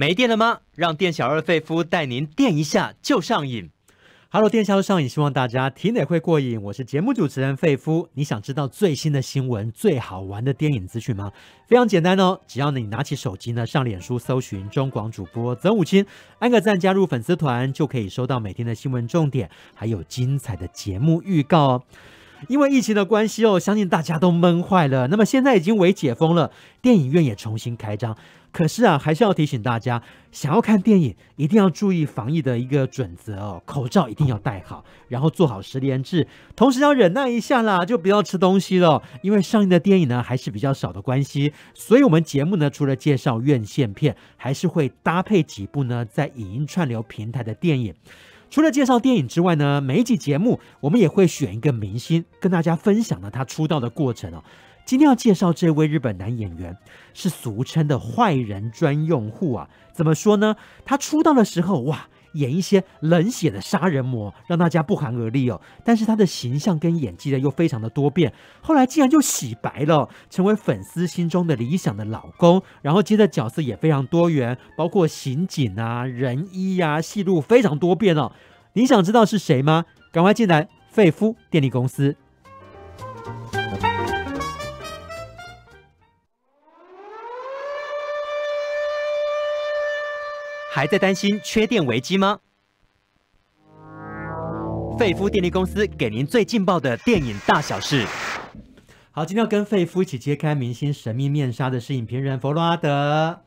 没电了吗？让店小二费夫带您电一下就上瘾。Hello，电小二上瘾，希望大家体内会过瘾。我是节目主持人费夫。你想知道最新的新闻、最好玩的电影资讯吗？非常简单哦，只要你拿起手机呢，上脸书搜寻中广主播曾武清，按个赞，加入粉丝团，就可以收到每天的新闻重点，还有精彩的节目预告哦。因为疫情的关系哦，相信大家都闷坏了。那么现在已经为解封了，电影院也重新开张。可是啊，还是要提醒大家，想要看电影，一定要注意防疫的一个准则哦，口罩一定要戴好，然后做好十连制，同时要忍耐一下啦，就不要吃东西了，因为上映的电影呢还是比较少的关系，所以我们节目呢除了介绍院线片，还是会搭配几部呢在影音串流平台的电影。除了介绍电影之外呢，每一集节目我们也会选一个明星跟大家分享呢他出道的过程哦。今天要介绍这位日本男演员，是俗称的坏人专用户啊？怎么说呢？他出道的时候哇，演一些冷血的杀人魔，让大家不寒而栗哦。但是他的形象跟演技呢又非常的多变，后来竟然就洗白了，成为粉丝心中的理想的老公。然后接着角色也非常多元，包括刑警啊、人医啊，戏路非常多变哦。你想知道是谁吗？赶快进来，费夫电力公司。还在担心缺电危机吗？费夫电力公司给您最劲爆的电影大小事。好，今天要跟费夫一起揭开明星神秘面纱的是影评人佛罗阿德。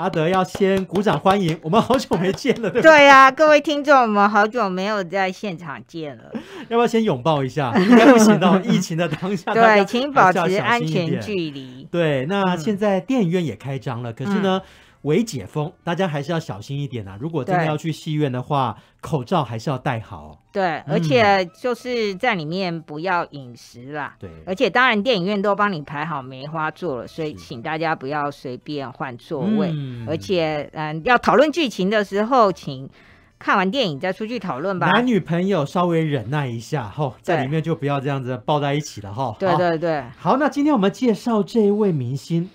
阿德要先鼓掌欢迎，我们好久没见了。对呀，各位听众，我们好久没有在现场见了。要不要先拥抱一下？应该不行，到疫情的当下，对，请保持安全距离。对，那现在电影院也开张了，可是呢？为解封，大家还是要小心一点啊！如果真的要去戏院的话，口罩还是要戴好。对，而且就是在里面不要饮食啦。对，而且当然电影院都帮你排好梅花座了，所以请大家不要随便换座位。而且，嗯，要讨论剧情的时候，请看完电影再出去讨论吧。男女朋友稍微忍耐一下哈，在里面就不要这样子抱在一起了哈。对对对，好，那今天我们介绍这一位明星。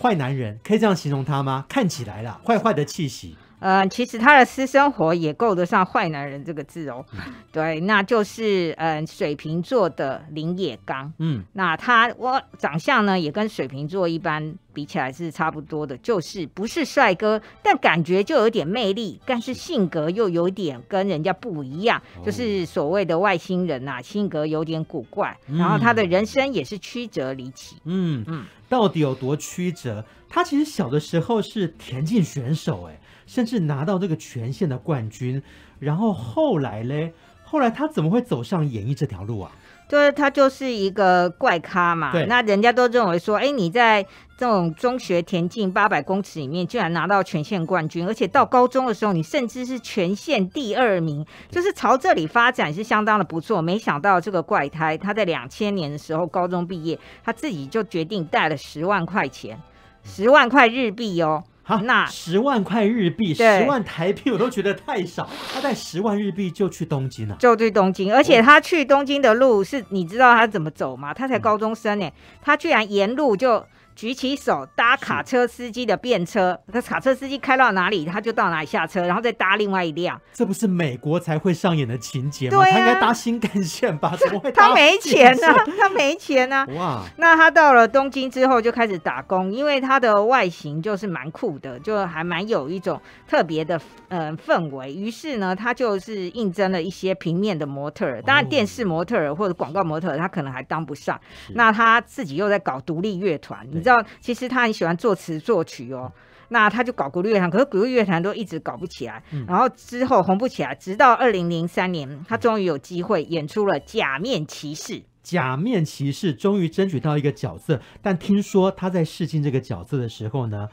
坏男人可以这样形容他吗？看起来啦，坏坏的气息。呃，其实他的私生活也够得上坏男人这个字哦。对，那就是呃，水瓶座的林野刚。嗯，那他我长相呢，也跟水瓶座一般。比起来是差不多的，就是不是帅哥，但感觉就有点魅力，但是性格又有点跟人家不一样，就是所谓的外星人呐，性格有点古怪，然后他的人生也是曲折离奇。嗯嗯，到底有多曲折？他其实小的时候是田径选手，哎，甚至拿到这个全县的冠军，然后后来嘞，后来他怎么会走上演艺这条路啊？就是他就是一个怪咖嘛，那人家都认为说，哎，你在这种中学田径八百公尺里面居然拿到全县冠军，而且到高中的时候，你甚至是全县第二名，就是朝这里发展是相当的不错。没想到这个怪胎，他在两千年的时候高中毕业，他自己就决定带了十万块钱，十万块日币哦。好，那十万块日币，十万台币，我都觉得太少。他带十万日币就去东京了，就去东京，而且他去东京的路是，你知道他怎么走吗？他才高中生呢，他居然沿路就。举起手搭卡车司机的便车，那卡车司机开到哪里，他就到哪里下车，然后再搭另外一辆。这不是美国才会上演的情节吗？他应该搭新干线吧？他没钱呢，他没钱呢。哇！那他到了东京之后就开始打工，因为他的外形就是蛮酷的，就还蛮有一种特别的嗯氛围。于是呢，他就是应征了一些平面的模特当然电视模特或者广告模特他可能还当不上。那他自己又在搞独立乐团。知道其实他很喜欢作词作曲哦，那他就搞古乐乐团，可是古乐乐团都一直搞不起来，然后之后红不起来，直到二零零三年，他终于有机会演出了《假面骑士》。假面骑士终于争取到一个角色，但听说他在试镜这个角色的时候呢，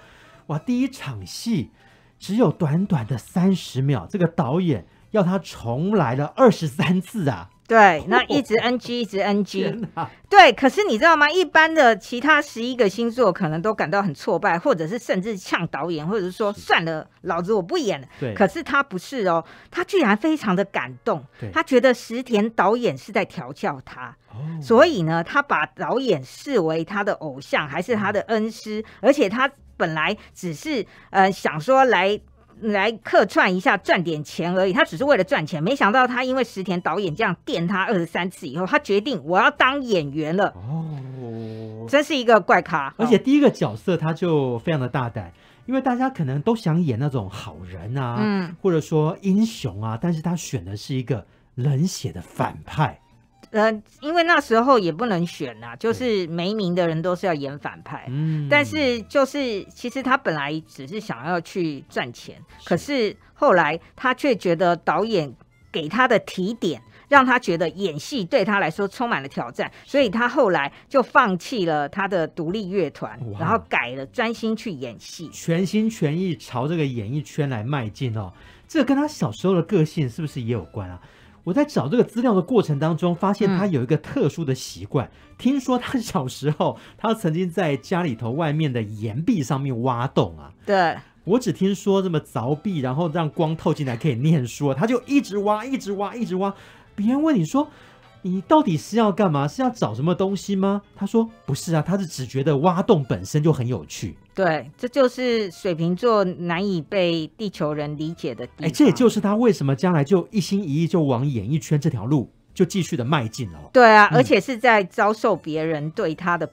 哇，第一场戏只有短短的三十秒，这个导演要他重来了二十三次啊！对，那一直 NG，一直 NG。对，可是你知道吗？一般的其他十一个星座可能都感到很挫败，或者是甚至呛导演，或者是说算了，老子我不演了。对。可是他不是哦，他居然非常的感动，他觉得石田导演是在调教他，所以呢，他把导演视为他的偶像，还是他的恩师，而且他本来只是呃想说来。来客串一下赚点钱而已，他只是为了赚钱。没想到他因为石田导演这样电他二十三次以后，他决定我要当演员了。哦，真是一个怪咖。而且第一个角色他就非常的大胆，因为大家可能都想演那种好人啊，或者说英雄啊，但是他选的是一个冷血的反派。呃，因为那时候也不能选呐，就是没名的人都是要演反派。嗯，但是就是其实他本来只是想要去赚钱，可是后来他却觉得导演给他的提点，让他觉得演戏对他来说充满了挑战，所以他后来就放弃了他的独立乐团，然后改了专心去演戏，全心全意朝这个演艺圈来迈进哦。这跟他小时候的个性是不是也有关啊？我在找这个资料的过程当中，发现他有一个特殊的习惯。听说他小时候，他曾经在家里头外面的岩壁上面挖洞啊。对，我只听说这么凿壁，然后让光透进来可以念书。他就一直挖，一直挖，一直挖。别人问你说，你到底是要干嘛？是要找什么东西吗？他说不是啊，他是只觉得挖洞本身就很有趣。对，这就是水瓶座难以被地球人理解的。哎，这也就是他为什么将来就一心一意就往演艺圈这条路就继续的迈进了。对啊，而且是在遭受别人对他的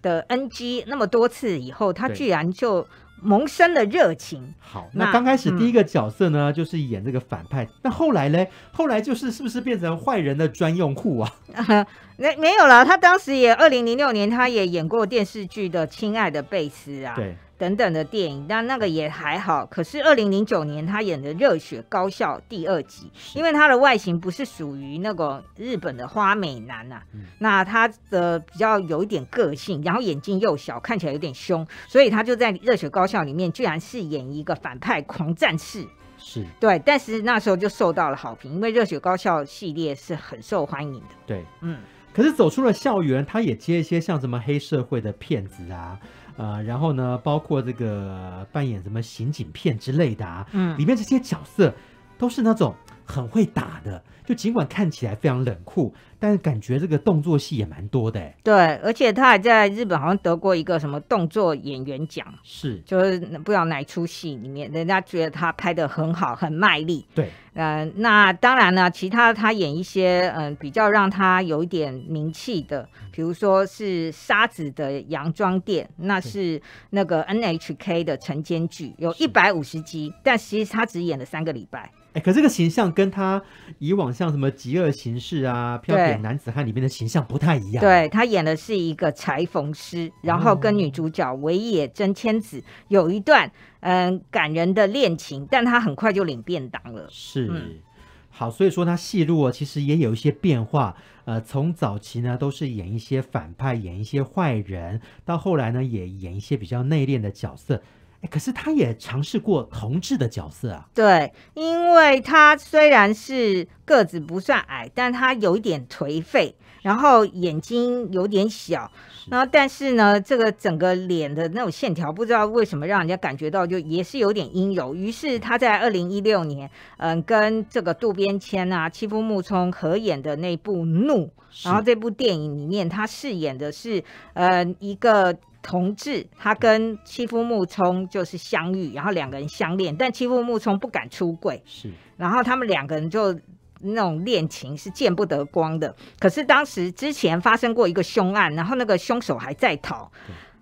的 NG 那么多次以后，他居然就。萌生了热情。好，那刚开始第一个角色呢，就是演这个反派。那后来呢？后来就是是不是变成坏人的专用户啊？没没有了，他当时也二零零六年，他也演过电视剧的《亲爱的贝斯》啊。对。等等的电影，但那个也还好。可是二零零九年他演的《热血高校》第二集，因为他的外形不是属于那个日本的花美男呐，那他的比较有一点个性，然后眼睛又小，看起来有点凶，所以他就在《热血高校》里面居然饰演一个反派狂战士。是，对。但是那时候就受到了好评，因为《热血高校》系列是很受欢迎的。对，嗯。可是走出了校园，他也接一些像什么黑社会的骗子啊。呃，然后呢，包括这个扮演什么刑警片之类的啊，嗯，里面这些角色都是那种很会打的。就尽管看起来非常冷酷，但是感觉这个动作戏也蛮多的。对，而且他还在日本好像得过一个什么动作演员奖，是，就是不知道哪出戏里面，人家觉得他拍的很好，很卖力。对，嗯，那当然呢，其他他演一些嗯比较让他有一点名气的，比如说是沙子的洋装店，那是那个 NHK 的晨间剧，有一百五十集，但其实他只演了三个礼拜。哎，可这个形象跟他以往像什么《极恶刑事》啊，《飘》点男子汉里面的形象不太一样。对他演的是一个裁缝师，然后跟女主角尾野真千子有一段嗯感人的恋情，但他很快就领便当了。是，好，所以说他戏路啊，其实也有一些变化。呃，从早期呢，都是演一些反派，演一些坏人，到后来呢，也演一些比较内敛的角色。可是他也尝试过同志的角色啊。对，因为他虽然是个子不算矮，但他有一点颓废，然后眼睛有点小，然后但是呢，这个整个脸的那种线条，不知道为什么让人家感觉到就也是有点阴柔。于是他在二零一六年，嗯，跟这个渡边谦啊、七夫木聪合演的那部《怒》，然后这部电影里面他饰演的是呃一个。同志，他跟欺负木聪就是相遇，然后两个人相恋，但欺负木聪不敢出轨，是。然后他们两个人就那种恋情是见不得光的。可是当时之前发生过一个凶案，然后那个凶手还在逃。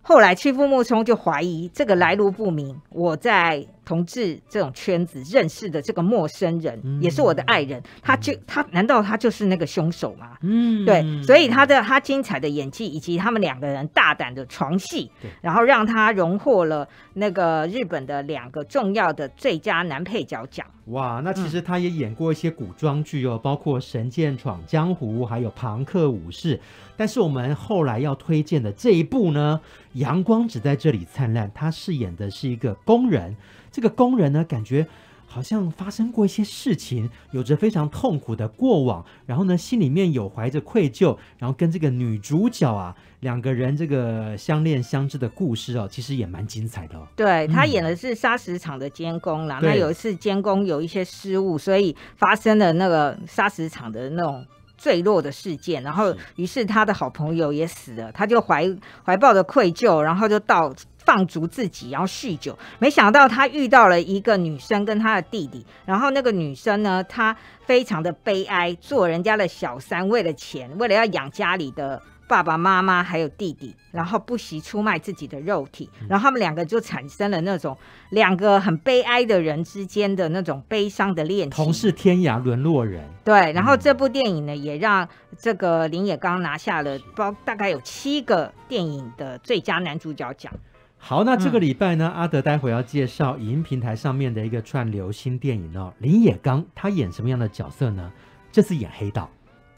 后来，屈父木聪就怀疑这个来路不明，我在同志这种圈子认识的这个陌生人，也是我的爱人，他就他难道他就是那个凶手吗？嗯，对，所以他的他精彩的演技以及他们两个人大胆的床戏，然后让他荣获了那个日本的两个重要的最佳男配角奖。哇，那其实他也演过一些古装剧哦，包括《神剑闯江湖》还有《庞克武士》，但是我们后来要推荐的这一部呢？阳光只在这里灿烂。他饰演的是一个工人，这个工人呢，感觉好像发生过一些事情，有着非常痛苦的过往，然后呢，心里面有怀着愧疚，然后跟这个女主角啊，两个人这个相恋相知的故事哦，其实也蛮精彩的哦。对他演的是砂石厂的监工啦，那有一次监工有一些失误，所以发生了那个砂石厂的那种。坠落的事件，然后于是他的好朋友也死了，他就怀怀抱着愧疚，然后就到放逐自己，然后酗酒。没想到他遇到了一个女生跟他的弟弟，然后那个女生呢，她非常的悲哀，做人家的小三，为了钱，为了要养家里的。爸爸妈妈还有弟弟，然后不惜出卖自己的肉体，然后他们两个就产生了那种两个很悲哀的人之间的那种悲伤的恋情。同是天涯沦落人，对。然后这部电影呢，也让这个林野刚拿下了包大概有七个电影的最佳男主角奖。好，那这个礼拜呢，阿德待会要介绍影音平台上面的一个串流新电影哦。林野刚他演什么样的角色呢？这次演黑道。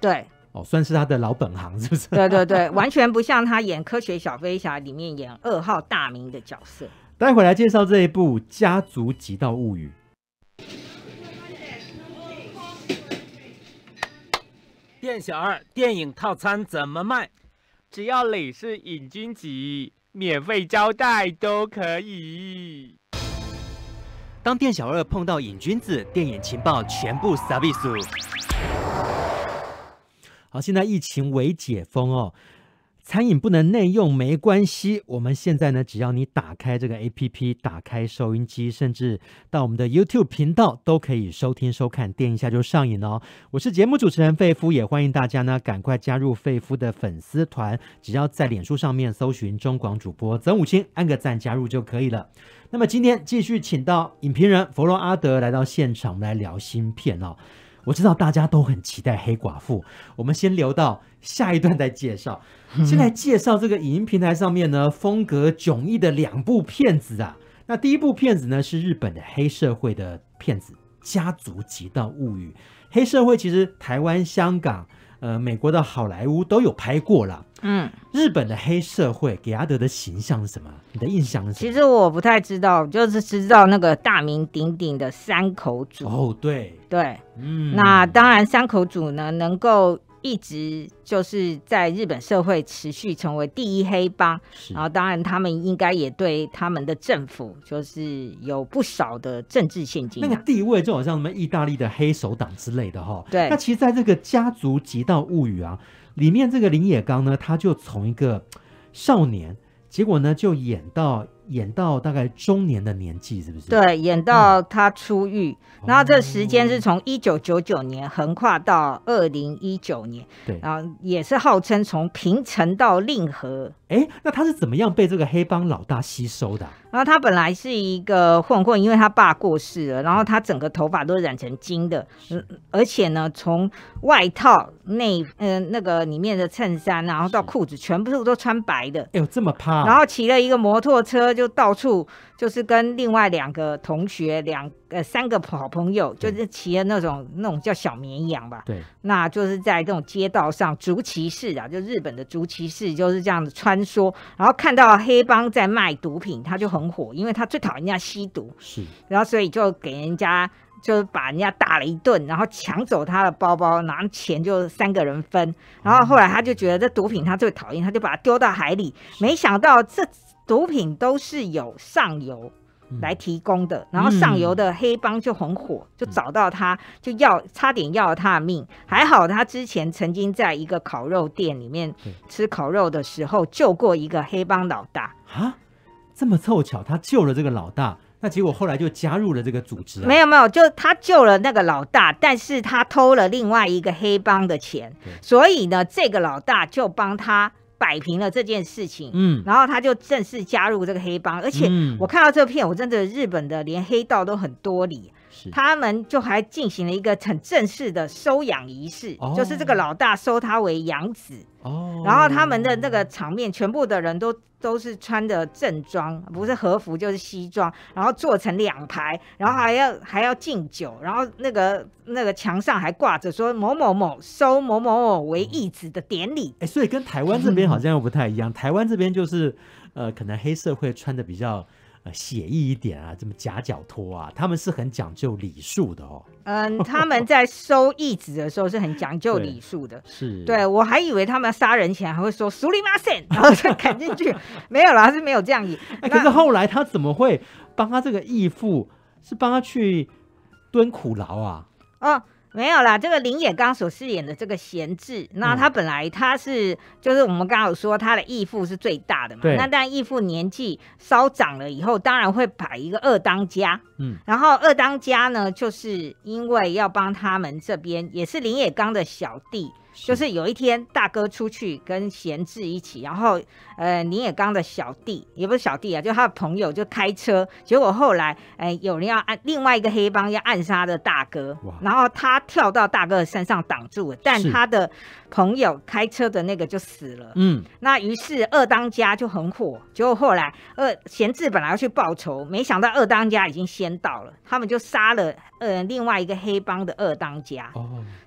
对。哦，算是他的老本行，是不是？对对对，完全不像他演《科学小飞侠》里面演二号大明的角色。待会来介绍这一部《家族极道物语》。店小二，电影套餐怎么卖？只要你是瘾君子，免费招待都可以。当店小二碰到瘾君子，电影情报全部撒毕数。好，现在疫情未解封哦，餐饮不能内用没关系。我们现在呢，只要你打开这个 APP，打开收音机，甚至到我们的 YouTube 频道都可以收听收看，电一下就上瘾哦。我是节目主持人费夫，也欢迎大家呢赶快加入费夫的粉丝团，只要在脸书上面搜寻中广主播曾武清，按个赞加入就可以了。那么今天继续请到影评人弗洛阿德来到现场，我们来聊芯片哦。我知道大家都很期待《黑寡妇》，我们先留到下一段再介绍。先来介绍这个影音平台上面呢风格迥异的两部片子啊。那第一部片子呢是日本的黑社会的片子《家族极道物语》，黑社会其实台湾、香港、呃美国的好莱坞都有拍过了。嗯，日本的黑社会给阿德的形象是什么？你的印象是？其实我不太知道，就是知道那个大名鼎鼎的三口组。哦，对对，嗯，那当然，三口组呢能够一直就是在日本社会持续成为第一黑帮，然后当然他们应该也对他们的政府就是有不少的政治现金。那个地位就好像什么意大利的黑手党之类的哈。对，那其实在这个家族极道物语啊。里面这个林野刚呢，他就从一个少年，结果呢就演到。演到大概中年的年纪，是不是？对，演到他出狱，然后这时间是从一九九九年横跨到二零一九年，对，然后也是号称从平城到令和。哎，那他是怎么样被这个黑帮老大吸收的？然后他本来是一个混混，因为他爸过世了，然后他整个头发都染成金的，嗯，而且呢，从外套内呃那个里面的衬衫，然后到裤子全部都都穿白的。哎呦，这么趴！然后骑了一个摩托车。就到处就是跟另外两个同学两呃三个好朋友，就是骑的那种那种叫小绵羊吧，对，那就是在这种街道上竹骑士啊，就日本的竹骑士就是这样子穿梭，然后看到黑帮在卖毒品，他就很火，因为他最讨厌人家吸毒，是，然后所以就给人家就是把人家打了一顿，然后抢走他的包包，拿钱就三个人分，然后后来他就觉得这毒品他最讨厌，他就把它丢到海里，没想到这。毒品都是有上游来提供的，然后上游的黑帮就很火，就找到他，就要差点要了他的命。还好他之前曾经在一个烤肉店里面吃烤肉的时候救过一个黑帮老大啊，这么凑巧他救了这个老大，那结果后来就加入了这个组织。没有没有，就他救了那个老大，但是他偷了另外一个黑帮的钱，所以呢，这个老大就帮他。摆平了这件事情，嗯，然后他就正式加入这个黑帮，而且我看到这片，我真的日本的连黑道都很多理。他们就还进行了一个很正式的收养仪式，就是这个老大收他为养子。哦，然后他们的那个场面，全部的人都都是穿着正装，不是和服就是西装，然后坐成两排，然后还要还要敬酒，然后那个那个墙上还挂着说某某某收某某某为义子的典礼。哎，所以跟台湾这边好像又不太一样，台湾这边就是，呃，可能黑社会穿的比较。写意一点啊，这么夹脚拖啊，他们是很讲究礼数的哦。嗯，他们在收义子的时候是很讲究礼数的。是，对我还以为他们杀人前还会说“苏里马森”，然后再砍进去，没有啦，是没有这样演。可是后来他怎么会帮他这个义父，是帮他去蹲苦劳啊？啊。没有啦，这个林野刚所饰演的这个贤治，那他本来他是就是我们刚好说他的义父是最大的嘛，那但义父年纪稍长了以后，当然会摆一个二当家，嗯，然后二当家呢，就是因为要帮他们这边，也是林野刚的小弟。就是有一天，大哥出去跟贤志一起，然后，呃，你也刚的小弟，也不是小弟啊，就他的朋友就开车，结果后来，哎，有人要暗，另外一个黑帮要暗杀的大哥，然后他跳到大哥的身上挡住，了，但他的。朋友开车的那个就死了，嗯，那于是二当家就很火，果后来二贤志本来要去报仇，没想到二当家已经先到了，他们就杀了呃另外一个黑帮的二当家，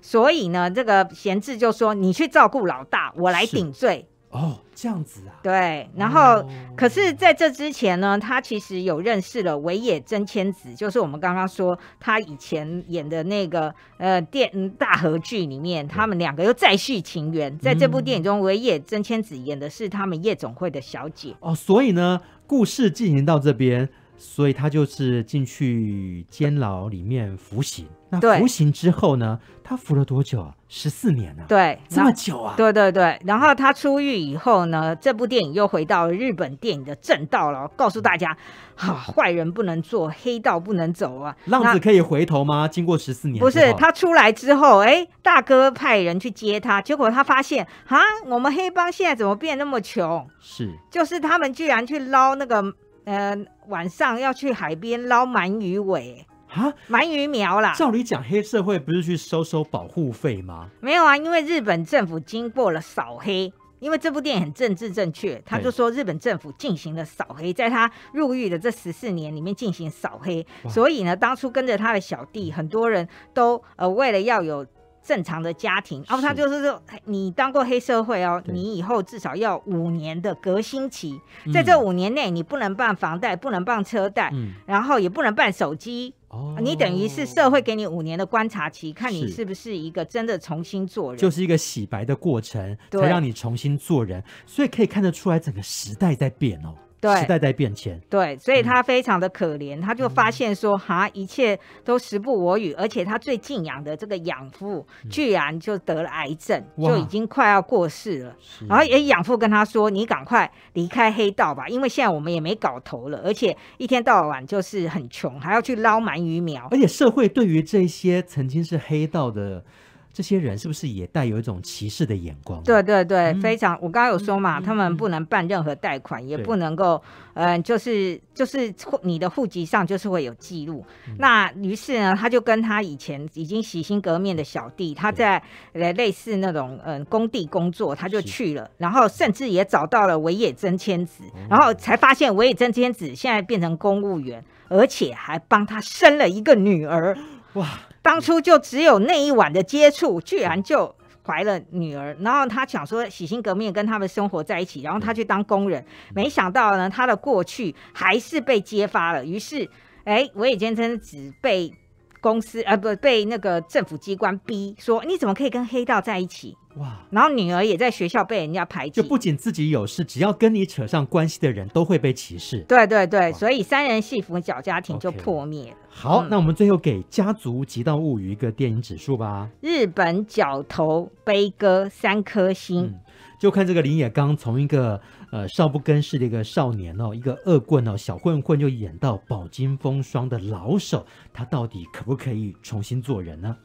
所以呢，这个贤志就说你去照顾老大，我来顶罪。哦，这样子啊。对，然后可是在这之前呢，他其实有认识了尾野真千子，就是我们刚刚说他以前演的那个呃电大合剧里面，他们两个又再续情缘。在这部电影中，尾野真千子演的是他们夜总会的小姐。哦，所以呢，故事进行到这边，所以他就是进去监牢里面服刑。那服刑之后呢？他服了多久？啊？十四年呢？对，这么久啊！对对对。然后他出狱以后呢？这部电影又回到日本电影的正道了，告诉大家：哈，坏人不能做，黑道不能走啊！浪子可以回头吗？经过十四年，不是他出来之后，哎，大哥派人去接他，结果他发现，哈，我们黑帮现在怎么变那么穷？是，就是他们居然去捞那个，呃，晚上要去海边捞鳗鱼尾。啊，鳗鱼苗啦！照理讲，黑社会不是去收收保护费吗？没有啊，因为日本政府经过了扫黑，因为这部电影很政治正确，他就说日本政府进行了扫黑，在他入狱的这十四年里面进行扫黑，所以呢，当初跟着他的小弟，很多人都呃为了要有正常的家庭哦，他就是说你当过黑社会哦，你以后至少要五年的革新期，在这五年内你不能办房贷，不能办车贷，然后也不能办手机。哦，你等于是社会给你五年的观察期，看你是不是一个真的重新做人，就是一个洗白的过程，才让你重新做人。所以可以看得出来，整个时代在变哦。时代在变迁，对，所以他非常的可怜，他就发现说，哈，一切都时不我与，而且他最敬仰的这个养父，居然就得了癌症，就已经快要过世了。然后，也养父跟他说：“你赶快离开黑道吧，因为现在我们也没搞头了，而且一天到晚就是很穷，还要去捞鳗鱼苗。”而且，社会对于这些曾经是黑道的。这些人是不是也带有一种歧视的眼光？对对对，非常。我刚刚有说嘛，他们不能办任何贷款，也不能够，嗯，就是就是你的户籍上就是会有记录。那于是呢，他就跟他以前已经洗心革面的小弟，他在类似那种嗯工地工作，他就去了，然后甚至也找到了维野真千子，然后才发现维野真千子现在变成公务员，而且还帮他生了一个女儿。哇！当初就只有那一晚的接触，居然就怀了女儿。然后他想说洗心革面，跟他们生活在一起。然后他去当工人，没想到呢，他的过去还是被揭发了。于是，哎，我也坚称真只被。公司啊，不被那个政府机关逼说，你怎么可以跟黑道在一起？哇！然后女儿也在学校被人家排挤。就不仅自己有事，只要跟你扯上关系的人都会被歧视。对对对，所以三人戏服小家庭就破灭了。好，那我们最后给《家族极道物语》一个电影指数吧。日本角头悲歌三颗星，就看这个林野刚从一个。呃，少不更事的一个少年哦，一个恶棍哦，小混混就演到饱经风霜的老手，他到底可不可以重新做人呢？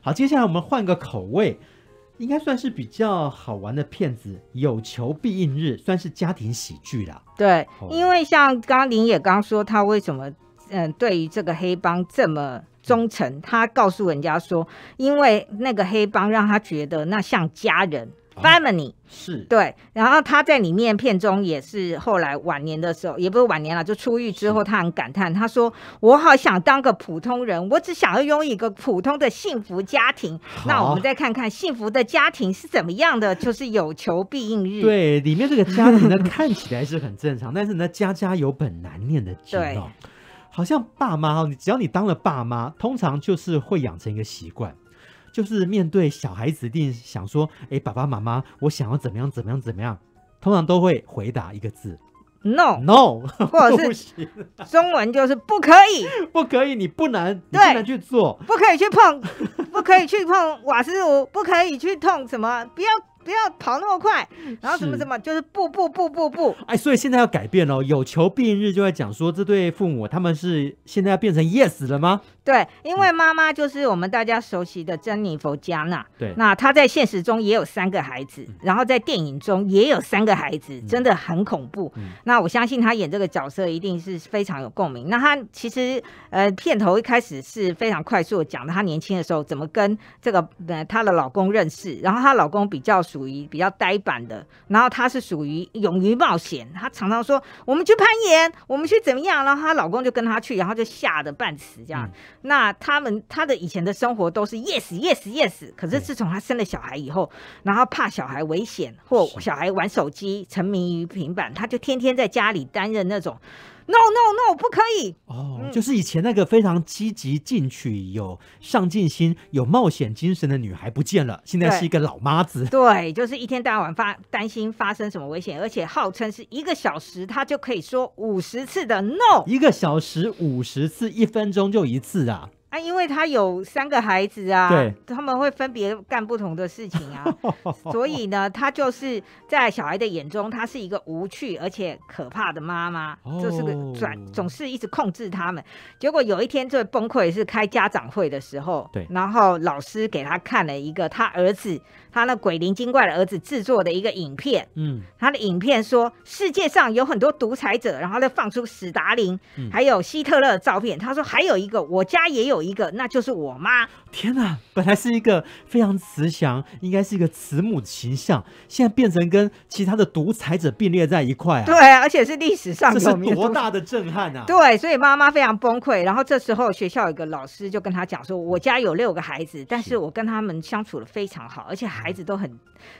好，接下来我们换个口味，应该算是比较好玩的片子，《有求必应日》算是家庭喜剧了。对，因为像刚刚林也刚说，他为什么嗯对于这个黑帮这么忠诚？他告诉人家说，因为那个黑帮让他觉得那像家人。Family 是对，然后他在里面片中也是后来晚年的时候，也不是晚年了，就出狱之后，他很感叹，他说：“我好想当个普通人，我只想要拥有一个普通的幸福家庭。”那我们再看看幸福的家庭是怎么样的，就是有求必应。对，里面这个家庭呢，看起来是很正常，但是呢，家家有本难念的经哦。好像爸妈哦，你只要你当了爸妈，通常就是会养成一个习惯。就是面对小孩子一定想说，哎，爸爸妈妈，我想要怎么样，怎么样，怎么样，通常都会回答一个字，no no，或者是中文就是不可以，不可以，你不能，不能去做，不可以去碰，不可以去碰瓦斯炉，不可以去碰什么，不要不要跑那么快，然后什么什么，就是不不不不不，哎，所以现在要改变哦，有求必应日就在讲说，这对父母他们是现在要变成 yes 了吗？对，因为妈妈就是我们大家熟悉的珍妮佛·加纳。对，那她在现实中也有三个孩子，然后在电影中也有三个孩子，真的很恐怖。那我相信她演这个角色一定是非常有共鸣。那她其实呃，片头一开始是非常快速讲的，她年轻的时候怎么跟这个呃她的老公认识，然后她老公比较属于比较呆板的，然后她是属于勇于冒险，她常常说我们去攀岩，我们去怎么样，然后她老公就跟她去，然后就吓得半死这样。那他们他的以前的生活都是 yes yes yes，可是自从他生了小孩以后，然后怕小孩危险或小孩玩手机沉迷于平板，他就天天在家里担任那种。No no no，不可以！哦，就是以前那个非常积极进取、有上进心、有冒险精神的女孩不见了。现在是一个老妈子。对，就是一天到晚发担心发生什么危险，而且号称是一个小时她就可以说五十次的 no。一个小时五十次，一分钟就一次啊。啊，因为他有三个孩子啊，他们会分别干不同的事情啊，所以呢，他就是在小孩的眼中，他是一个无趣而且可怕的妈妈，就是个转总是一直控制他们。结果有一天最崩溃，是开家长会的时候，对，然后老师给他看了一个他儿子，他那鬼灵精怪的儿子制作的一个影片，嗯，他的影片说世界上有很多独裁者，然后再放出史达林还有希特勒的照片，他说还有一个，我家也有。一个，那就是我妈。天哪，本来是一个非常慈祥，应该是一个慈母的形象，现在变成跟其他的独裁者并列在一块啊！对，而且是历史上，这是多大的震撼啊！对，所以妈妈非常崩溃。然后这时候学校有个老师就跟他讲说：“我家有六个孩子，但是我跟他们相处的非常好，而且孩子都很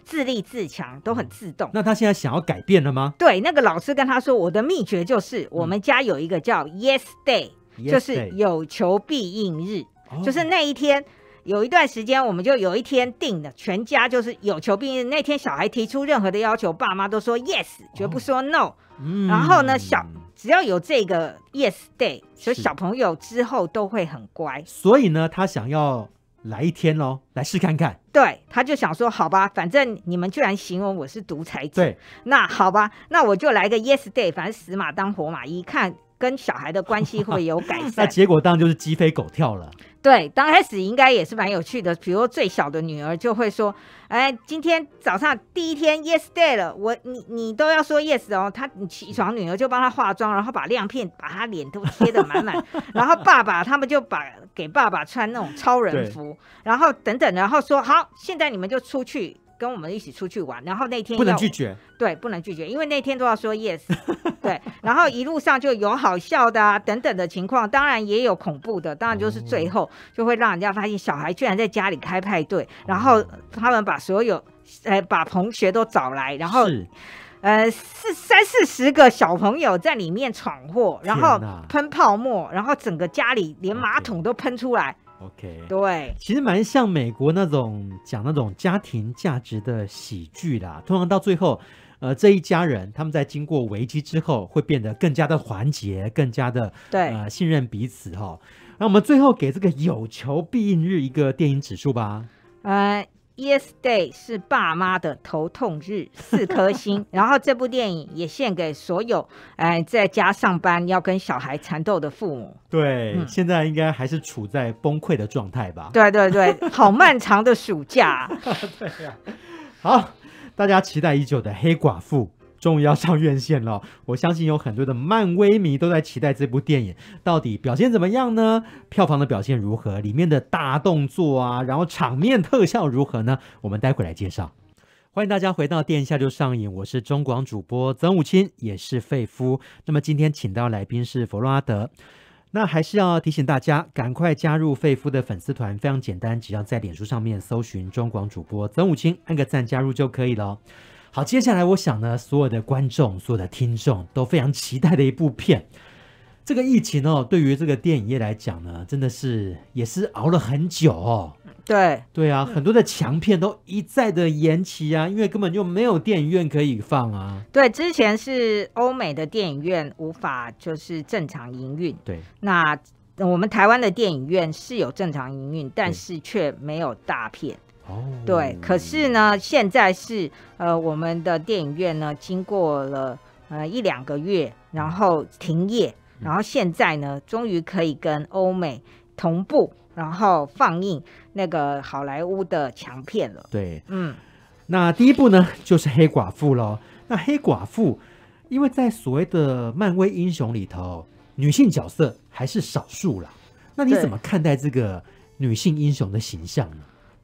自立自强，都很自动。”那他现在想要改变了吗？对，那个老师跟他说：“我的秘诀就是，我们家有一个叫 Yesterday。”就是有求必应日，就是那一天，有一段时间我们就有一天定的，全家就是有求必应。那天小孩提出任何的要求，爸妈都说 yes，绝不说 no。嗯，然后呢，小只要有这个 yes day，所以小朋友之后都会很乖。所以呢，他想要来一天喽，来试看看。对，他就想说，好吧，反正你们居然形容我是独裁者，那好吧，那我就来个 yes day，反正死马当活马医看。跟小孩的关系会有改善，那结果当然就是鸡飞狗跳了。对，刚开始应该也是蛮有趣的，比如最小的女儿就会说：“哎，今天早上第一天，Yes Day 了，我你你都要说 Yes 哦。”她起床，女儿就帮她化妆，然后把亮片把她脸都贴的满满，然后爸爸他们就把给爸爸穿那种超人服，然后等等，然后说：“好，现在你们就出去。”跟我们一起出去玩，然后那天不能拒绝，对，不能拒绝，因为那天都要说 yes，对，然后一路上就有好笑的啊等等的情况，当然也有恐怖的，当然就是最后就会让人家发现小孩居然在家里开派对，然后他们把所有呃把同学都找来，然后呃四三四十个小朋友在里面闯祸，然后喷泡沫，然后整个家里连马桶都喷出来。OK，对，其实蛮像美国那种讲那种家庭价值的喜剧的，通常到最后，呃，这一家人他们在经过危机之后，会变得更加的团结，更加的对，呃，信任彼此哈。那我们最后给这个有求必应日一个电影指数吧。哎。Yesterday 是爸妈的头痛日，四颗星。然后这部电影也献给所有，哎，在家上班要跟小孩缠斗的父母。对，现在应该还是处在崩溃的状态吧？对对对，好漫长的暑假。对呀。好，大家期待已久的《黑寡妇》。终于要上院线了，我相信有很多的漫威迷都在期待这部电影到底表现怎么样呢？票房的表现如何？里面的大动作啊，然后场面特效如何呢？我们待会来介绍。欢迎大家回到《殿下就上瘾》，我是中广主播曾武清，也是费夫。那么今天请到来宾是弗洛阿德。那还是要提醒大家，赶快加入费夫的粉丝团，非常简单，只要在脸书上面搜寻中广主播曾武清，按个赞加入就可以了。好，接下来我想呢，所有的观众、所有的听众都非常期待的一部片。这个疫情哦，对于这个电影业来讲呢，真的是也是熬了很久哦。对对啊，很多的强片都一再的延期啊，因为根本就没有电影院可以放啊。对，之前是欧美的电影院无法就是正常营运。对，那我们台湾的电影院是有正常营运，但是却没有大片。对，可是呢，现在是呃，我们的电影院呢，经过了呃一两个月，然后停业，然后现在呢，终于可以跟欧美同步，然后放映那个好莱坞的强片了。对，嗯，那第一部呢就是黑寡妇喽。那黑寡妇，因为在所谓的漫威英雄里头，女性角色还是少数了。那你怎么看待这个女性英雄的形象呢？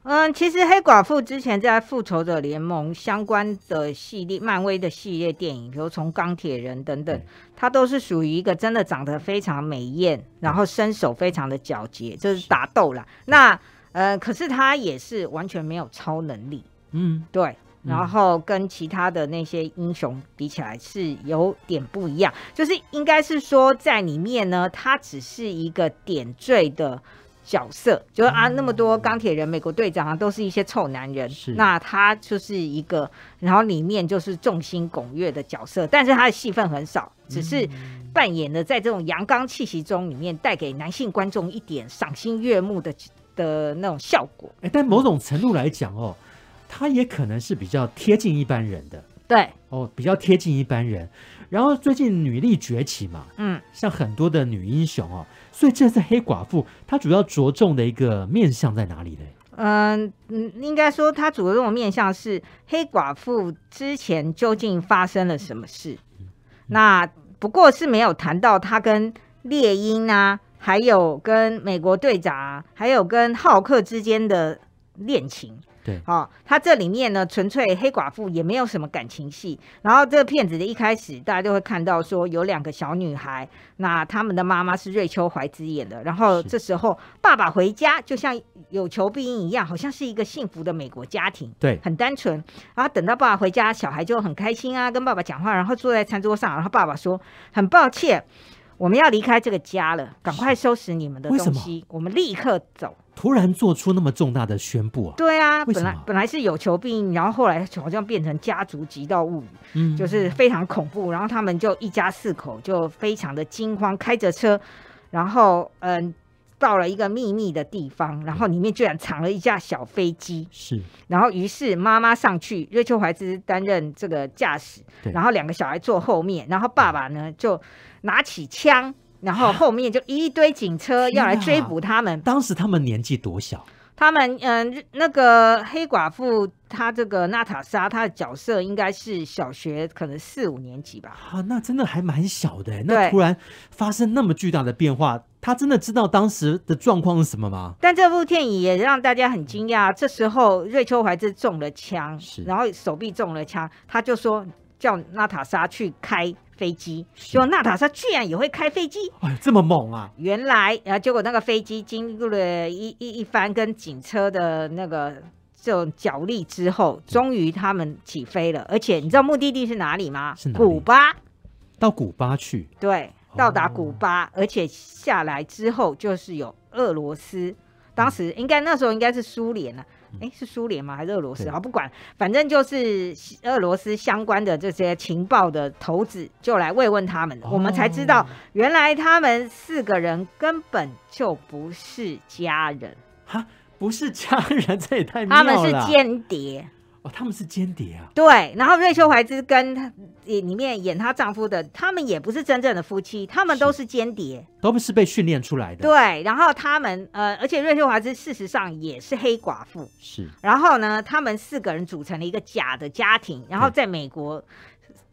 嗯，其实黑寡妇之前在复仇者联盟相关的系列、漫威的系列电影，比如从钢铁人等等，她都是属于一个真的长得非常美艳，然后身手非常的皎洁，就是打斗啦。那呃，可是她也是完全没有超能力。嗯，对。然后跟其他的那些英雄比起来是有点不一样，就是应该是说在里面呢，它只是一个点缀的。角色就是啊，那么多钢铁人、美国队长啊，都是一些臭男人。是，那他就是一个，然后里面就是众星拱月的角色，但是他的戏份很少，只是扮演的在这种阳刚气息中，里面带给男性观众一点赏心悦目的的那种效果。哎，但某种程度来讲哦，他也可能是比较贴近一般人的，对，哦，比较贴近一般人。然后最近女力崛起嘛，嗯，像很多的女英雄哦，所以这次黑寡妇她主要着重的一个面向在哪里呢？嗯嗯，应该说她主要的面向是黑寡妇之前究竟发生了什么事，那不过是没有谈到她跟猎鹰啊，还有跟美国队长，还有跟浩克之间的恋情。对，好，他这里面呢，纯粹黑寡妇也没有什么感情戏。然后这个片子的一开始，大家就会看到说有两个小女孩，那他们的妈妈是瑞秋怀之演的。然后这时候爸爸回家，就像有求必应一样，好像是一个幸福的美国家庭，对，很单纯。然后等到爸爸回家，小孩就很开心啊，跟爸爸讲话，然后坐在餐桌上，然后爸爸说：“很抱歉，我们要离开这个家了，赶快收拾你们的东西，我们立刻走。”突然做出那么重大的宣布啊？对。本来本来是有求必应，然后后来好像变成家族极到物语，嗯，就是非常恐怖。然后他们就一家四口就非常的惊慌，开着车，然后嗯到了一个秘密的地方，然后里面居然藏了一架小飞机，是。然后于是妈妈上去，瑞秋怀兹担任这个驾驶，然后两个小孩坐后面，然后爸爸呢就拿起枪，然后后面就一堆警车要来追捕他们。当时他们年纪多小？他们嗯，那个黑寡妇，她这个娜塔莎，她的角色应该是小学可能四五年级吧。啊，那真的还蛮小的。那突然发生那么巨大的变化，她真的知道当时的状况是什么吗？但这部电影也让大家很惊讶。这时候瑞秋还是中了枪，是，然后手臂中了枪，他就说叫娜塔莎去开。飞机，就娜塔莎居然也会开飞机，哎，这么猛啊！原来，然后结果那个飞机经过了一一一番跟警车的那个这种角力之后，终于他们起飞了。而且你知道目的地是哪里吗？是古巴，到古巴去。对，到达古巴，而且下来之后就是有俄罗斯，当时应该那时候应该是苏联了。哎，是苏联吗？还是俄罗斯？好，不管，反正就是俄罗斯相关的这些情报的头子就来慰问他们。我们才知道，原来他们四个人根本就不是家人哈，不是家人，这也太他们是间谍。他们是间谍啊！对，然后瑞秋怀之跟她里面演她丈夫的，他们也不是真正的夫妻，他们都是间谍，都不是被训练出来的。对，然后他们呃，而且瑞秋怀之事实上也是黑寡妇。是。然后呢，他们四个人组成了一个假的家庭，然后在美国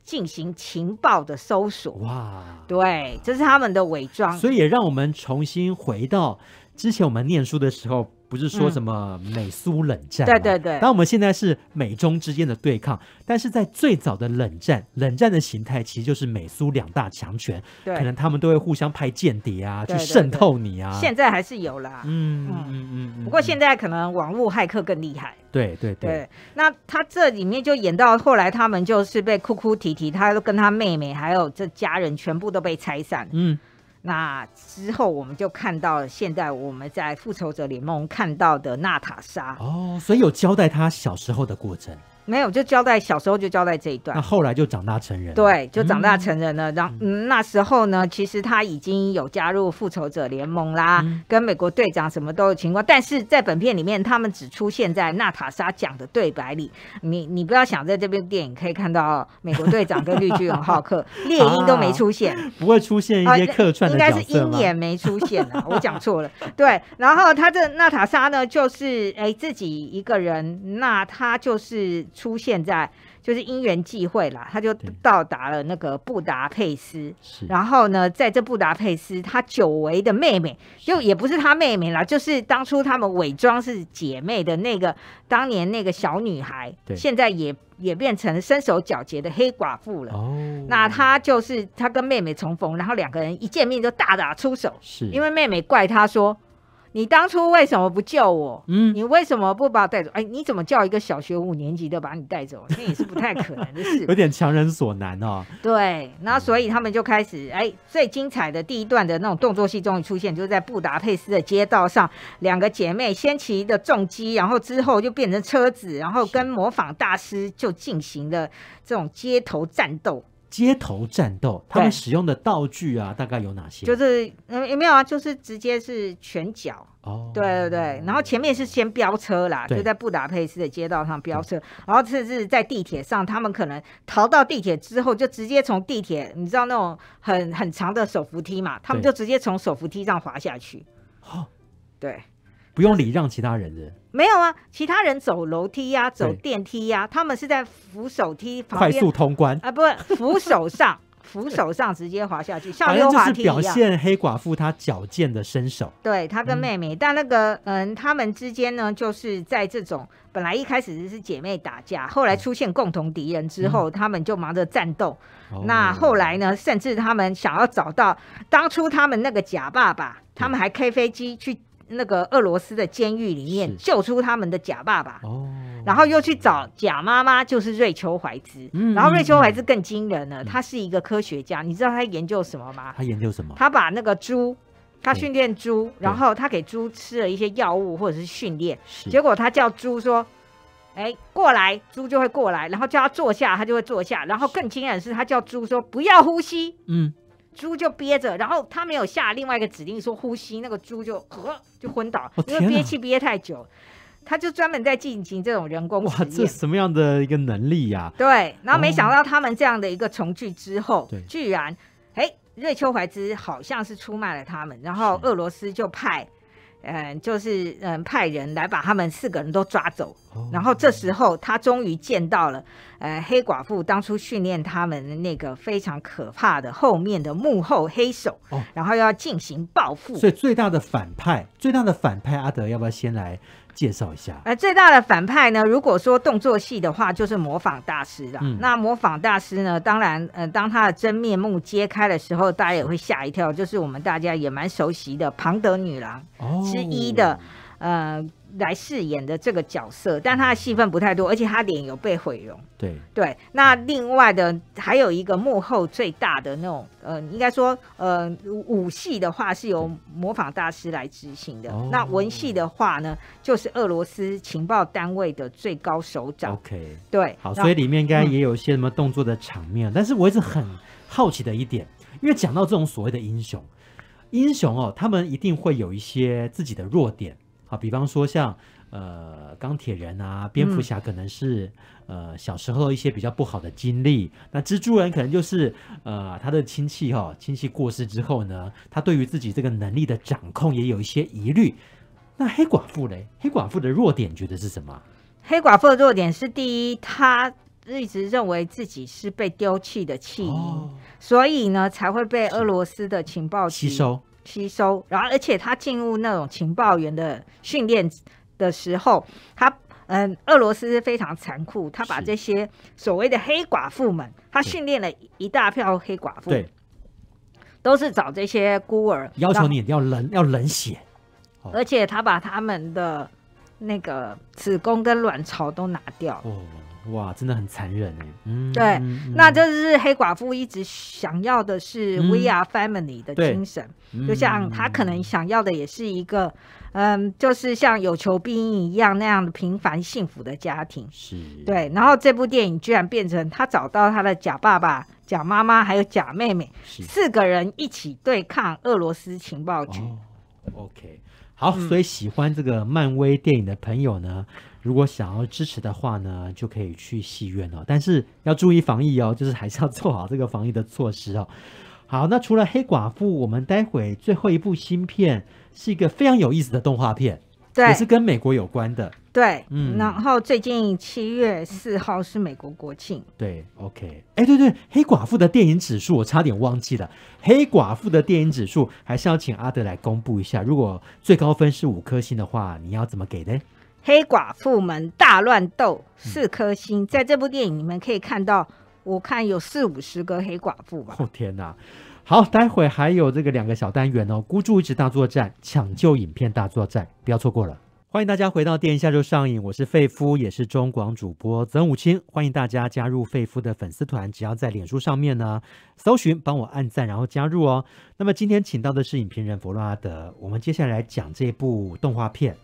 进行情报的搜索。哇！对，这是他们的伪装，所以也让我们重新回到之前我们念书的时候。不是说什么美苏冷战，对对对。那我们现在是美中之间的对抗，但是在最早的冷战，冷战的形态其实就是美苏两大强权，对，可能他们都会互相派间谍啊，去渗透你啊。现在还是有啦，嗯嗯嗯嗯。不过现在可能网络骇客更厉害。对对对。对，那他这里面就演到后来，他们就是被哭哭啼啼，他跟他妹妹还有这家人全部都被拆散嗯。那之后，我们就看到现在我们在复仇者联盟看到的娜塔莎哦，所以有交代她小时候的过程。没有，就交代小时候就交代这一段。那后来就长大成人。对，就长大成人了。然后那时候呢，其实他已经有加入复仇者联盟啦，跟美国队长什么都有情况。但是在本片里面，他们只出现在娜塔莎讲的对白里。你你不要想在这边电影可以看到美国队长跟绿巨人、浩克、猎鹰都没出现，不会出现一些客串，应该是鹰眼没出现啊，我讲错了。对，然后他这娜塔莎呢，就是哎自己一个人，那他就是。出现在就是因缘际会啦，他就到达了那个布达佩斯。是，然后呢，在这布达佩斯，他久违的妹妹，就也不是他妹妹啦，就是当初他们伪装是姐妹的那个当年那个小女孩，现在也也变成身手矫捷的黑寡妇了。哦，那他就是他跟妹妹重逢，然后两个人一见面就大打出手，是因为妹妹怪他说。你当初为什么不救我？嗯，你为什么不把我带走？哎，你怎么叫一个小学五年级的把你带走？那也是不太可能的事，有点强人所难哦。对，那所以他们就开始哎，最精彩的第一段的那种动作戏终于出现，就是在布达佩斯的街道上，两个姐妹先骑的重机，然后之后就变成车子，然后跟模仿大师就进行了这种街头战斗。街头战斗，他们使用的道具啊，大概有哪些？就是嗯，也没有啊，就是直接是拳脚。哦，对对对。然后前面是先飙车啦，就在布达佩斯的街道上飙车，然后甚至在地铁上，他们可能逃到地铁之后，就直接从地铁，你知道那种很很长的手扶梯嘛，他们就直接从手扶梯上滑下去。哦，对。不用礼让其他人的，没有啊！其他人走楼梯呀，走电梯呀，他们是在扶手梯旁边快速通关啊，不，扶手上 扶手上直接滑下去，像溜滑梯一样。就是表现黑寡妇她矫健的身手。对她跟妹妹，但那个嗯，他们之间呢，就是在这种本来一开始是姐妹打架，后来出现共同敌人之后，他们就忙着战斗。那后来呢，甚至他们想要找到当初他们那个假爸爸，他们还开飞机去。那个俄罗斯的监狱里面救出他们的假爸爸，哦，然后又去找假妈妈，就是瑞秋怀兹。然后瑞秋怀兹更惊人了，他是一个科学家，你知道他研究什么吗？他研究什么？他把那个猪，他训练猪，然后他给猪吃了一些药物或者是训练，结果他叫猪说：“哎，过来，猪就会过来。”然后叫他坐下，他就会坐下。然后更惊人的是，他叫猪说：“不要呼吸。”嗯。猪就憋着，然后他没有下另外一个指令说呼吸，那个猪就呵就昏倒，因为憋气憋太久。他就专门在进行这种人工呼吸。哇，这什么样的一个能力呀？对，然后没想到他们这样的一个重聚之后，居然，哎，瑞秋怀兹好像是出卖了他们，然后俄罗斯就派。嗯，就是嗯，派人来把他们四个人都抓走，然后这时候他终于见到了，呃，黑寡妇当初训练他们那个非常可怕的后面的幕后黑手，然后要进行报复。所以最大的反派，最大的反派阿德要不要先来？介绍一下，呃，最大的反派呢？如果说动作戏的话，就是模仿大师了。那模仿大师呢？当然，呃，当他的真面目揭开的时候，大家也会吓一跳。就是我们大家也蛮熟悉的庞德女郎之一的，呃。来饰演的这个角色，但他的戏份不太多，而且他脸有被毁容。对对，那另外的还有一个幕后最大的那种，呃，应该说，呃，武戏的话是由模仿大师来执行的。那文戏的话呢，就是俄罗斯情报单位的最高首长。OK，对，好，所以里面应该也有一些什么动作的场面。但是我一直很好奇的一点，因为讲到这种所谓的英雄，英雄哦，他们一定会有一些自己的弱点。比方说像呃钢铁人啊，蝙蝠侠可能是呃小时候一些比较不好的经历，那蜘蛛人可能就是呃他的亲戚哈，亲戚过世之后呢，他对于自己这个能力的掌控也有一些疑虑。那黑寡妇嘞，黑寡妇的弱点觉得是什么？黑寡妇的弱点是第一，她一直认为自己是被丢弃的弃婴，所以呢才会被俄罗斯的情报吸收。吸收，然后而且他进入那种情报员的训练的时候，他嗯，俄罗斯是非常残酷，他把这些所谓的黑寡妇们，他训练了一一大票黑寡妇，对，都是找这些孤儿，要求你要冷，要冷血，而且他把他们的那个子宫跟卵巢都拿掉。哇，真的很残忍哎！嗯，对，那这是黑寡妇一直想要的是 We Are Family 的精神，就像她可能想要的也是一个，嗯，就是像有求必应一样那样的平凡幸福的家庭。是，对。然后这部电影居然变成他找到他的假爸爸、假妈妈还有假妹妹，四个人一起对抗俄罗斯情报局。OK，好，所以喜欢这个漫威电影的朋友呢？如果想要支持的话呢，就可以去戏院哦。但是要注意防疫哦，就是还是要做好这个防疫的措施哦。好，那除了黑寡妇，我们待会最后一部新片是一个非常有意思的动画片，对，也是跟美国有关的，对，嗯。然后最近七月四号是美国国庆，对，OK。哎，对对，黑寡妇的电影指数我差点忘记了，黑寡妇的电影指数还是要请阿德来公布一下。如果最高分是五颗星的话，你要怎么给呢？黑寡妇们大乱斗，四颗星。在这部电影，你们可以看到，我看有四五十个黑寡妇吧。哦天哪！好，待会还有这个两个小单元哦，《孤注一掷大作战》、《抢救影片大作战》，不要错过了。欢迎大家回到电影下周上映，我是费夫，也是中广主播曾武清。欢迎大家加入费夫的粉丝团，只要在脸书上面呢搜寻，帮我按赞，然后加入哦。那么今天请到的是影评人弗洛阿德，我们接下来讲这部动画片。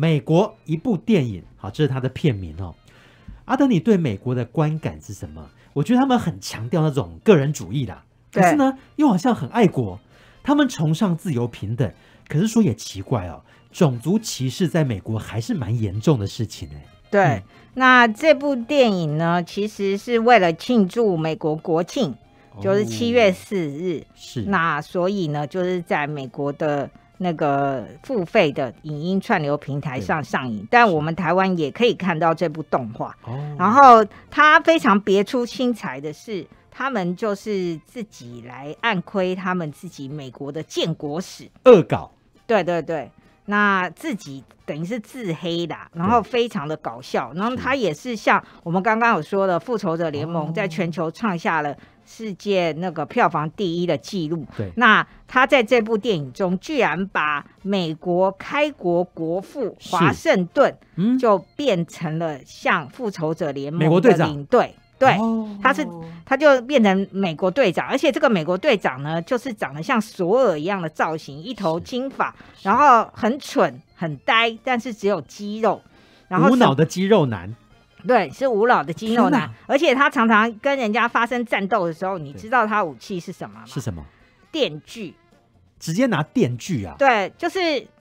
美国一部电影，好，这是它的片名哦。阿德，你对美国的观感是什么？我觉得他们很强调那种个人主义啦，可是呢，又好像很爱国。他们崇尚自由平等，可是说也奇怪哦，种族歧视在美国还是蛮严重的事情呢。对，那这部电影呢，其实是为了庆祝美国国庆，就是七月四日。是那所以呢，就是在美国的。那个付费的影音串流平台上上映，但我们台湾也可以看到这部动画。然后它非常别出心裁的是，他们就是自己来暗亏他们自己美国的建国史，恶搞。对对对，那自己等于是自黑的，然后非常的搞笑。然后他也是像我们刚刚有说的，《复仇者联盟》在全球创下了。世界那个票房第一的记录，对。那他在这部电影中，居然把美国开国国父华盛顿，嗯，就变成了像复仇者联盟的领队，对，他是，他就变成美国队长，而且这个美国队长呢，就是长得像索尔一样的造型，一头金发，然后很蠢很呆，但是只有肌肉，然后无脑的肌肉男。对，是吴老的肌肉男，而且他常常跟人家发生战斗的时候，你知道他武器是什么吗？是什么？电锯，直接拿电锯啊！对，就是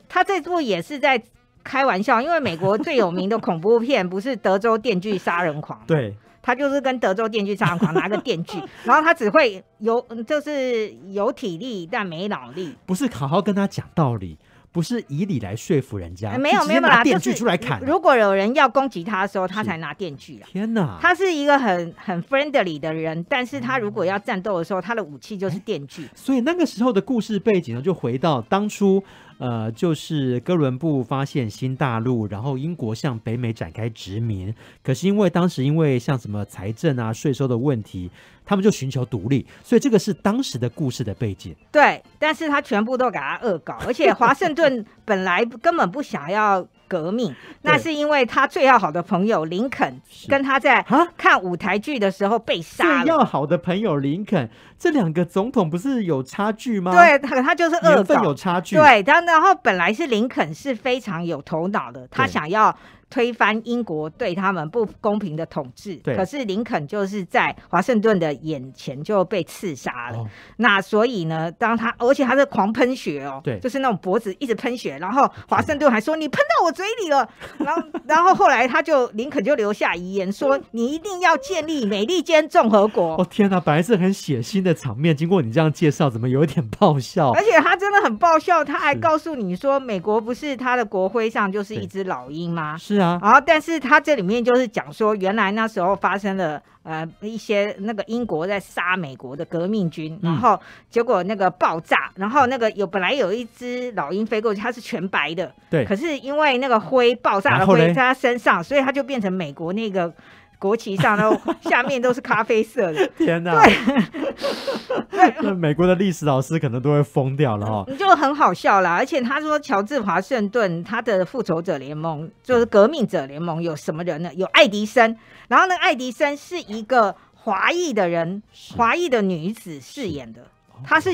他这部也是在开玩笑，因为美国最有名的恐怖片 不是《德州电锯杀人狂》？对，他就是跟《德州电锯杀人狂》拿个电锯，然后他只会有，就是有体力但没脑力，不是好好跟他讲道理。不是以理来说服人家，没有没有出就是如果有人要攻击他的时候，他才拿电锯啊！天哪，他是一个很很 friendly 的人，但是他如果要战斗的时候，他的武器就是电锯。所以那个时候的故事背景呢，就回到当初。呃，就是哥伦布发现新大陆，然后英国向北美展开殖民。可是因为当时因为像什么财政啊、税收的问题，他们就寻求独立。所以这个是当时的故事的背景。对，但是他全部都给他恶搞，而且华盛顿本来根本不想要。革命，那是因为他最要好的朋友林肯跟他在看舞台剧的时候被杀最要好的朋友林肯，这两个总统不是有差距吗？对，他就是二分有差距。对，他然后本来是林肯是非常有头脑的，他想要。推翻英国对他们不公平的统治，可是林肯就是在华盛顿的眼前就被刺杀了。那所以呢，当他而且他是狂喷血哦，对，就是那种脖子一直喷血，然后华盛顿还说你喷到我嘴里了。然后然后后来他就林肯就留下遗言 说你一定要建立美利坚共和国。哦天哪，本来是很血腥的场面，经过你这样介绍，怎么有点爆笑？而且他真的很爆笑，他还告诉你说美国不是他的国徽上就是一只老鹰吗？是。啊！但是它这里面就是讲说，原来那时候发生了呃一些那个英国在杀美国的革命军，然后结果那个爆炸，然后那个有本来有一只老鹰飞过去，它是全白的，对，可是因为那个灰爆炸的灰在它身上，所以它就变成美国那个。国旗上后 下面都是咖啡色的。天哪！对，那美国的历史老师可能都会疯掉了哈。你就很好笑了，而且他说乔治华盛顿他的复仇者联盟就是革命者联盟有什么人呢？有爱迪生，然后呢，爱迪生是一个华裔的人，华裔的女子饰演的。她是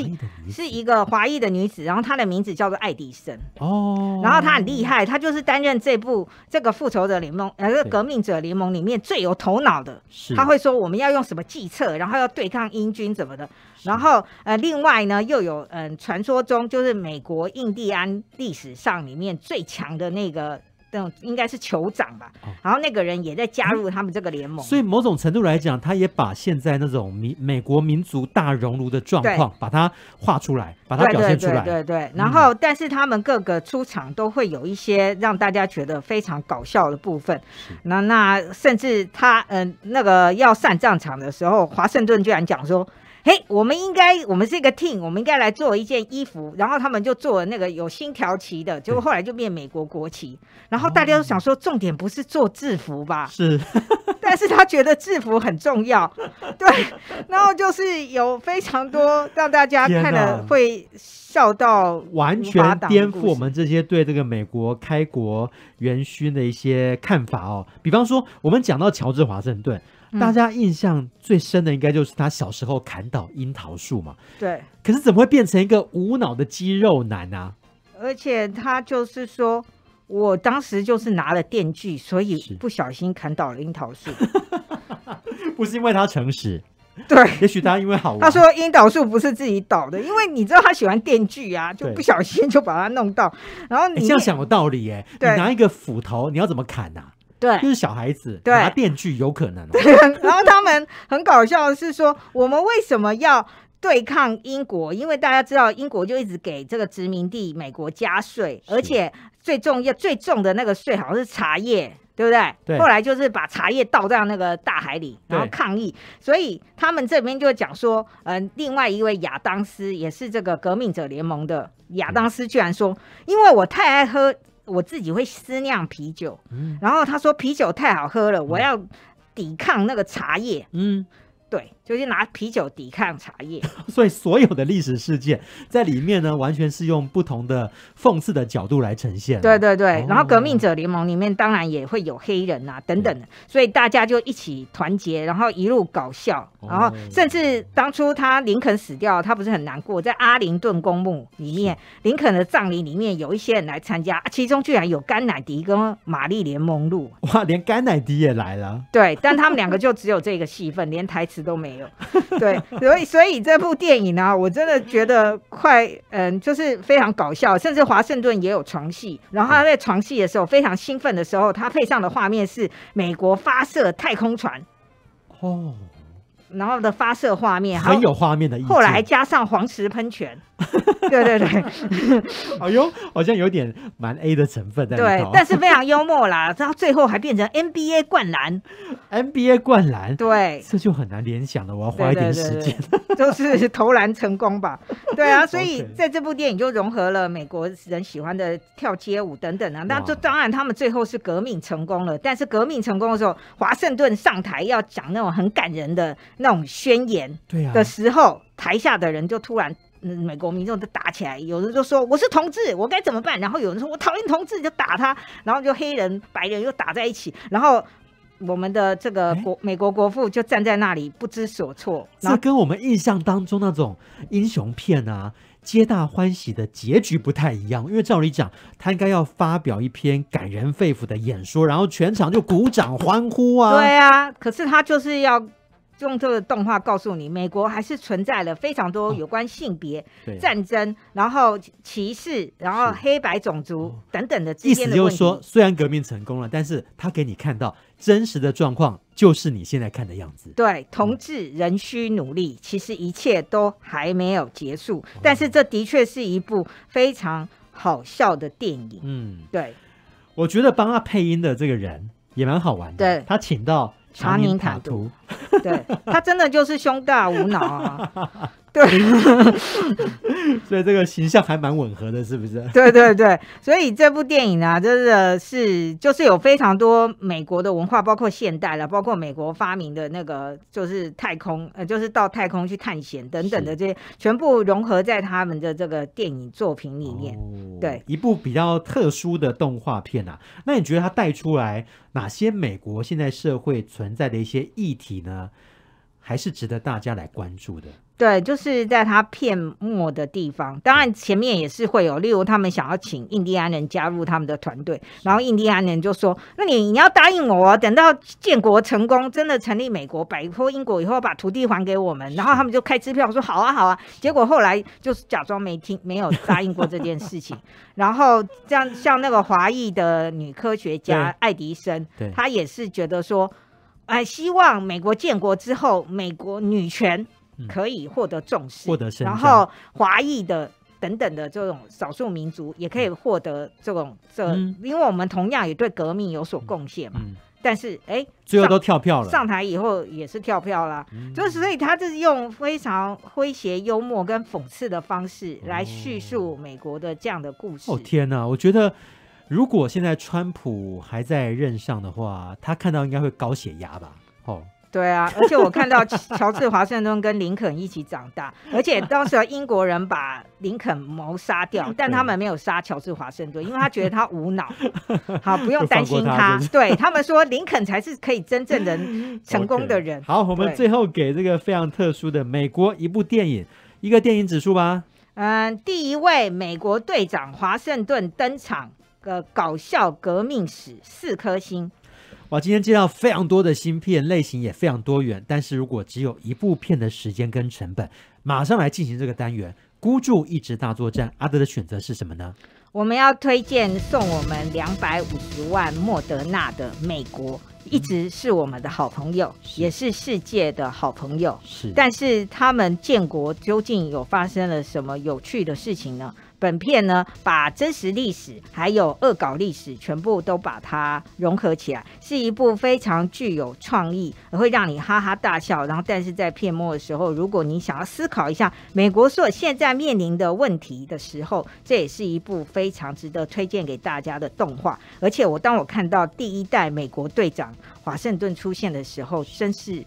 是一个华裔的女子，然后她的名字叫做爱迪生哦，然后她很厉害，她就是担任这部这个复仇者联盟呃，这革命者联盟里面最有头脑的，她会说我们要用什么计策，然后要对抗英军怎么的，然后呃，另外呢又有嗯，传说中就是美国印第安历史上里面最强的那个。那种应该是酋长吧，然后那个人也在加入他们这个联盟，所以某种程度来讲，他也把现在那种民美国民族大熔炉的状况，把它画出来，把它表现出来，对对。然后，但是他们各个出场都会有一些让大家觉得非常搞笑的部分。那那甚至他嗯那个要上战场的时候，华盛顿居然讲说。哎，我们应该，我们是一个 team，我们应该来做一件衣服，然后他们就做了那个有星条旗的，结果后来就变美国国旗。然后大家都想说，重点不是做制服吧？是，但是他觉得制服很重要。对，然后就是有非常多让大家看了会笑到完全颠覆我们这些对这个美国开国元勋的一些看法哦。比方说，我们讲到乔治华盛顿。大家印象最深的应该就是他小时候砍倒樱桃树嘛。对。可是怎么会变成一个无脑的肌肉男呢？而且他就是说，我当时就是拿了电锯，所以不小心砍倒了樱桃树。不是因为他诚实。对。也许他因为好玩。他说樱桃树不是自己倒的，因为你知道他喜欢电锯啊，就不小心就把它弄到。然后你这样想有道理耶。你拿一个斧头，你要怎么砍啊？对，就是小孩子拿电锯，有可能。然后他们很搞笑的是说，我们为什么要对抗英国？因为大家知道，英国就一直给这个殖民地美国加税，而且最重要、最重的那个税好像是茶叶，对不对？对。后来就是把茶叶倒在那个大海里，然后抗议。所以他们这边就讲说，呃，另外一位亚当斯也是这个革命者联盟的亚当斯，居然说，因为我太爱喝。我自己会私酿啤酒，然后他说啤酒太好喝了，我要抵抗那个茶叶。嗯。对，就是拿啤酒抵抗茶叶，所以所有的历史事件在里面呢，完全是用不同的讽刺的角度来呈现。对对对，然后革命者联盟里面当然也会有黑人啊等等，所以大家就一起团结，然后一路搞笑，然后甚至当初他林肯死掉，他不是很难过，在阿灵顿公墓里面，林肯的葬礼里面有一些人来参加，其中居然有甘乃迪跟玛丽莲梦露，哇，连甘乃迪也来了。对，但他们两个就只有这个戏份，连台词。都没有，对，所以所以这部电影呢，我真的觉得快，嗯，就是非常搞笑，甚至华盛顿也有床戏，然后他在床戏的时候非常兴奋的时候，他配上的画面是美国发射太空船，哦。然后的发射画面，很有画面的。后来加上黄石喷泉，对 对对。哎呦，好像有点蛮 A 的成分在里头。对，但是非常幽默啦。到最后还变成 NBA 灌篮，NBA 灌篮，对，这就很难联想了。我要花一点时间，就是投篮成功吧。对啊，所以在这部电影就融合了美国人喜欢的跳街舞等等啊。那就当然他们最后是革命成功了，但是革命成功的时候，华盛顿上台要讲那种很感人的。那种宣言的时候，台下的人就突然，美国民众就打起来，有人就说我是同志，我该怎么办？然后有人说我讨厌同志，就打他，然后就黑人、白人又打在一起，然后我们的这个国美国国父就站在那里不知所措。那跟我们印象当中那种英雄片啊，皆大欢喜的结局不太一样，因为照理讲他应该要发表一篇感人肺腑的演说，然后全场就鼓掌欢呼啊。对啊，可是他就是要。用这个动画告诉你，美国还是存在了非常多有关性别、战争、然后歧视、然后黑白种族等等的。意思就是说，虽然革命成功了，但是他给你看到真实的状况，就是你现在看的样子。对，同志仍需努力，其实一切都还没有结束。但是这的确是一部非常好笑的电影。嗯，对，我觉得帮他配音的这个人也蛮好玩的。对他请到。查宁塔图，对他真的就是胸大无脑啊！对，所以这个形象还蛮吻合的，是不是？对对对，所以这部电影呢，真的是就是有非常多美国的文化，包括现代了，包括美国发明的那个就是太空，呃，就是到太空去探险等等的这些，全部融合在他们的这个电影作品里面。对，一部比较特殊的动画片啊，那你觉得它带出来哪些美国现在社会存在的一些议题呢？还是值得大家来关注的？对，就是在他片末的地方，当然前面也是会有，例如他们想要请印第安人加入他们的团队，然后印第安人就说：“那你你要答应我，等到建国成功，真的成立美国，摆脱英国以后，把土地还给我们。”然后他们就开支票说：“好啊，好啊。”结果后来就是假装没听，没有答应过这件事情。然后这样像那个华裔的女科学家爱迪生，她也是觉得说：“哎，希望美国建国之后，美国女权。”可以获得重视，然后华裔的等等的这种少数民族也可以获得这种这，因为我们同样也对革命有所贡献嘛。但是哎，最后都跳票了。上台以后也是跳票了，就是所以他就是用非常诙谐、幽默跟讽刺的方式来叙述美国的这样的故事。哦天哪，我觉得如果现在川普还在任上的话，他看到应该会高血压吧？哦。对啊，而且我看到 乔治华盛顿跟林肯一起长大，而且当时英国人把林肯谋杀掉，但他们没有杀乔治华盛顿，因为他觉得他无脑，好不用担心他。对他们说林肯才是可以真正能成功的人。好，我们最后给这个非常特殊的美国一部电影一个电影指数吧。嗯，第一位《美国队长：华盛顿登场》的搞笑革命史四颗星。好，今天介绍非常多的芯片类型也非常多元，但是如果只有一部片的时间跟成本，马上来进行这个单元，孤注一掷大作战，阿德的选择是什么呢？我们要推荐送我们两百五十万莫德纳的美国，一直是我们的好朋友，也是世界的好朋友。是，但是他们建国究竟有发生了什么有趣的事情呢？本片呢，把真实历史还有恶搞历史全部都把它融合起来，是一部非常具有创意，而会让你哈哈大笑。然后，但是在片末的时候，如果你想要思考一下美国所现在面临的问题的时候，这也是一部非常值得推荐给大家的动画。而且，我当我看到第一代美国队长华盛顿出现的时候，真是。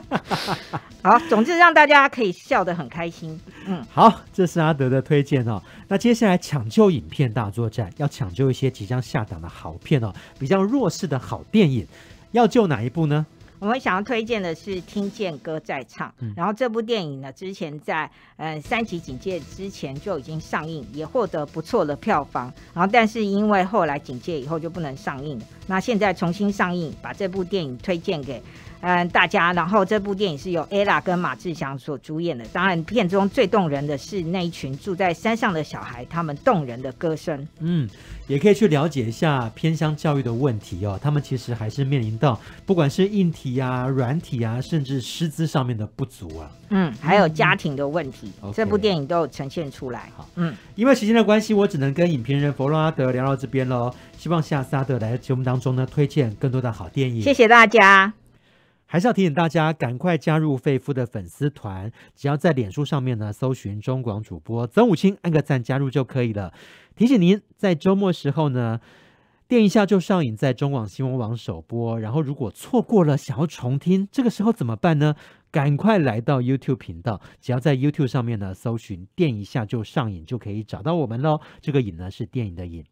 好，总之让大家可以笑得很开心。嗯，好，这是阿德的推荐哦。那接下来抢救影片大作战，要抢救一些即将下档的好片哦，比较弱势的好电影，要救哪一部呢？我们想要推荐的是《听见歌在唱》，然后这部电影呢，之前在嗯《三级警戒》之前就已经上映，也获得不错的票房。然后但是因为后来警戒以后就不能上映，那现在重新上映，把这部电影推荐给。嗯，大家。然后，这部电影是由艾拉跟马志祥所主演的。当然，片中最动人的是那一群住在山上的小孩，他们动人的歌声。嗯，也可以去了解一下偏乡教育的问题哦。他们其实还是面临到不管是硬体啊、软体啊，甚至师资上面的不足啊。嗯，还有家庭的问题，这部电影都有呈现出来。好，嗯，因为时间的关系，我只能跟影评人弗阿德聊到这边喽。希望下沙德来节目当中呢，推荐更多的好电影。谢谢大家。还是要提醒大家，赶快加入费夫的粉丝团。只要在脸书上面呢，搜寻中广主播曾武清，按个赞加入就可以了。提醒您，在周末时候呢，《电一下就上映在中广新闻网首播。然后，如果错过了，想要重听，这个时候怎么办呢？赶快来到 YouTube 频道，只要在 YouTube 上面呢，搜寻《电一下就上瘾》，就可以找到我们喽。这个“瘾”呢，是电影的瘾。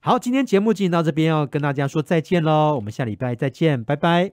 好，今天节目进行到这边，要跟大家说再见喽。我们下礼拜再见，拜拜。